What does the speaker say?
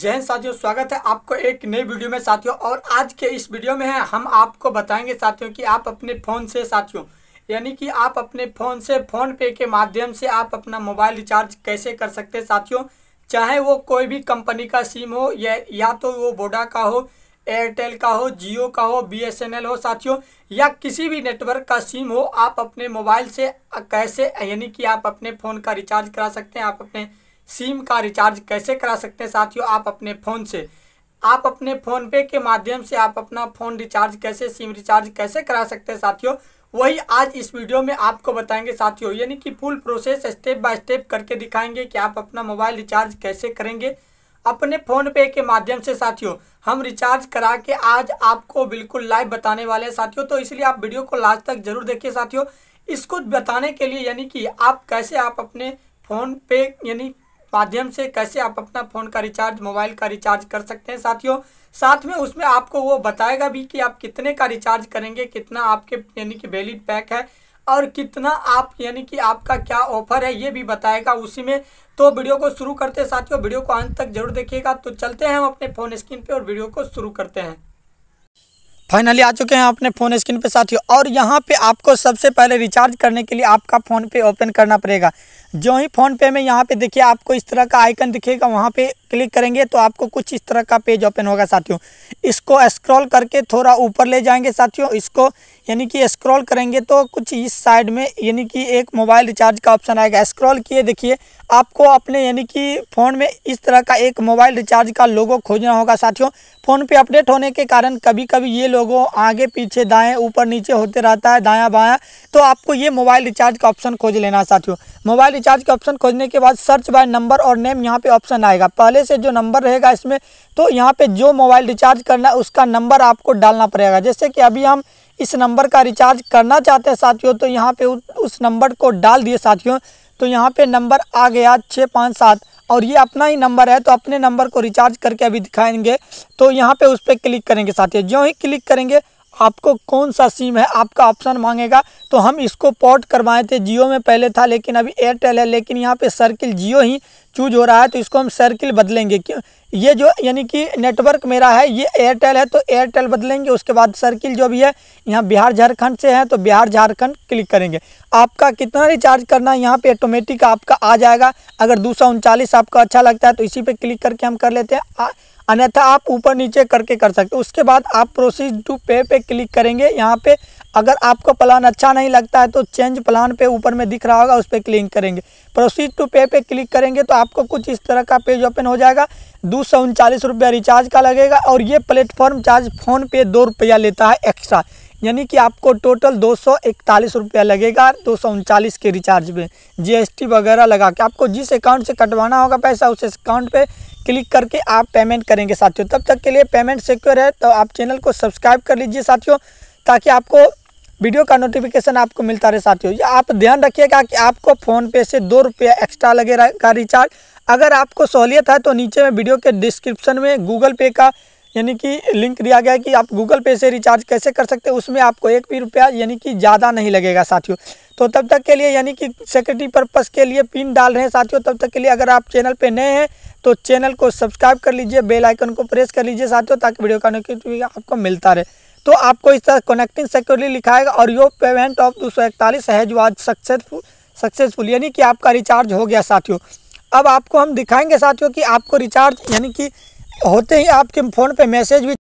जय साथियों स्वागत है आपको एक नई वीडियो में साथियों और आज के इस वीडियो में है हम आपको बताएंगे साथियों कि आप अपने फ़ोन से साथियों यानी कि आप अपने फ़ोन से फ़ोन पे के माध्यम से आप अपना मोबाइल रिचार्ज कैसे कर सकते हैं साथियों चाहे वो कोई भी कंपनी का सिम हो या या तो वो वोडा का हो एयरटेल का हो जियो का हो बी एस एन एल हो साथियों या किसी भी नेटवर्क का सिम हो आप अपने मोबाइल से कैसे यानी कि आप अपने फ़ोन का रिचार्ज करा सकते हैं आप अपने सिम का रिचार्ज कैसे करा सकते हैं साथियों आप अपने फ़ोन से आप अपने फ़ोन पे के माध्यम से आप अपना फ़ोन रिचार्ज कैसे सिम रिचार्ज कैसे करा सकते हैं साथियों वही आज इस वीडियो में आपको बताएंगे साथियों यानी कि full process step by step करके दिखाएंगे कि आप अपना मोबाइल रिचार्ज कैसे करेंगे अपने फ़ोन पे के माध्यम से साथियों हम रिचार्ज करा के आज आपको बिल्कुल लाइव बताने वाले हैं साथियों तो इसलिए आप वीडियो को लास्ट तक जरूर देखिए साथियों इसको बताने के लिए यानी कि आप कैसे आप अपने फ़ोन पे यानी माध्यम से कैसे आप अपना फ़ोन का रिचार्ज मोबाइल का रिचार्ज कर सकते हैं साथियों साथ में उसमें आपको वो बताएगा भी कि आप कितने का रिचार्ज करेंगे कितना आपके यानी कि वैलिड पैक है और कितना आप यानी कि आपका क्या ऑफर है ये भी बताएगा उसी में तो वीडियो को शुरू करते हैं साथियों वीडियो को अंत तक जरूर देखिएगा तो चलते हैं हम अपने फ़ोन स्क्रीन पे और वीडियो को शुरू करते हैं फाइनली आ चुके हैं अपने फ़ोन स्क्रीन पे साथियों और यहाँ पे आपको सबसे पहले रिचार्ज करने के लिए आपका फ़ोन पे ओपन करना पड़ेगा जो ही फ़ोनपे में यहाँ पे देखिए आपको इस तरह का आइकन दिखेगा वहाँ पे क्लिक करेंगे तो आपको कुछ इस तरह का पेज ओपन होगा साथियों इसको स्क्रॉल करके थोड़ा ऊपर ले जाएंगे साथियों इसको यानी कि स्क्रॉल करेंगे तो कुछ इस साइड में यानी कि एक मोबाइल रिचार्ज का ऑप्शन आएगा स्क्रॉल किए देखिए आपको अपने यानी कि फ़ोन में इस तरह का एक मोबाइल रिचार्ज का लोगो खोजना होगा साथियों फ़ोन पे अपडेट होने के कारण कभी कभी ये लोगो आगे पीछे दाएं ऊपर नीचे होते रहता है दायां बायां तो आपको ये मोबाइल रिचार्ज का ऑप्शन खोज लेना साथियों मोबाइल रिचार्ज के ऑप्शन खोजने के बाद सर्च बाय नंबर और नेम यहाँ पे ऑप्शन आएगा पहले से जो नंबर रहेगा इसमें तो यहाँ पे जो मोबाइल रिचार्ज करना है उसका नंबर आपको डालना पड़ेगा जैसे कि अभी हम इस नंबर का रिचार्ज करना चाहते हैं साथियों तो यहाँ पे उस नंबर को डाल दिए साथियों तो यहाँ पे नंबर आ गया छः पाँच सात और ये अपना ही नंबर है तो अपने नंबर को रिचार्ज करके अभी दिखाएंगे तो यहाँ पे उस पर क्लिक करेंगे साथियों जो ही क्लिक करेंगे आपको कौन सा सिम है आपका ऑप्शन मांगेगा तो हम इसको पोर्ट करवाए थे जियो में पहले था लेकिन अभी एयरटेल है लेकिन यहाँ पे सर्किल जियो ही चूज हो रहा है तो इसको हम सर्किल बदलेंगे क्यों ये जो यानी कि नेटवर्क मेरा है ये एयरटेल है तो एयरटेल बदलेंगे उसके बाद सर्किल जो भी है यहाँ बिहार झारखंड से है तो बिहार झारखंड क्लिक करेंगे आपका कितना रिचार्ज करना है यहाँ पर ऑटोमेटिक आपका आ जाएगा अगर दो आपको अच्छा लगता है तो इसी पर क्लिक करके हम कर लेते हैं अन्यथा आप ऊपर नीचे करके कर सकते हो उसके बाद आप प्रोसीज टू पे पे क्लिक करेंगे यहाँ पे अगर आपको प्लान अच्छा नहीं लगता है तो चेंज प्लान पे ऊपर में दिख रहा होगा उस पर क्लिक करेंगे प्रोसीड टू पे पे क्लिक करेंगे तो आपको कुछ इस तरह का पेज ओपन हो जाएगा दो सौ उनचालीस रुपया रिचार्ज का लगेगा और ये प्लेटफॉर्म चार्ज फ़ोन पे दो रुपया लेता है एक्स्ट्रा यानी कि आपको टोटल दो सौ इकतालीस रुपया लगेगा दो सौ उनचालीस के रिचार्ज में टी वगैरह लगा के आपको जिस अकाउंट से कटवाना होगा पैसा उस अकाउंट पे क्लिक करके आप पेमेंट करेंगे साथियों तब तक के लिए पेमेंट सिक्योर है तो आप चैनल को सब्सक्राइब कर लीजिए साथियों ताकि आपको वीडियो का नोटिफिकेशन आपको मिलता रहे साथियों आप ध्यान रखिएगा कि आपको फ़ोनपे से दो रुपया एक्स्ट्रा लगेगा रिचार्ज अगर आपको सहूलियत है तो नीचे में वीडियो के डिस्क्रिप्शन में गूगल पे का यानी कि लिंक दिया गया है कि आप गूगल पे से रिचार्ज कैसे कर सकते हैं उसमें आपको एक भी रुपया यानी कि ज़्यादा नहीं लगेगा साथियों तो तब तक के लिए यानी कि सेक्रेटरी पर्पज़ के लिए पिन डाल रहे हैं साथियों तब तक के लिए अगर आप चैनल पे नए हैं तो चैनल को सब्सक्राइब कर लीजिए बेल आइकन को प्रेस कर लीजिए साथियों ताकि वीडियो का नोटिफिकेशन आपको मिलता रहे तो आपको इस तरह कनेक्टिंग सिक्योरली लिखा है और यो पेमेंट ऑफ दो सौ इकतालीस हैज सक्सेसफुल सक्सेसफुल यानी कि आपका रिचार्ज हो गया साथियों अब आपको हम दिखाएंगे साथियों कि आपको रिचार्ज यानी कि होते ही आपके फ़ोन पे मैसेज भी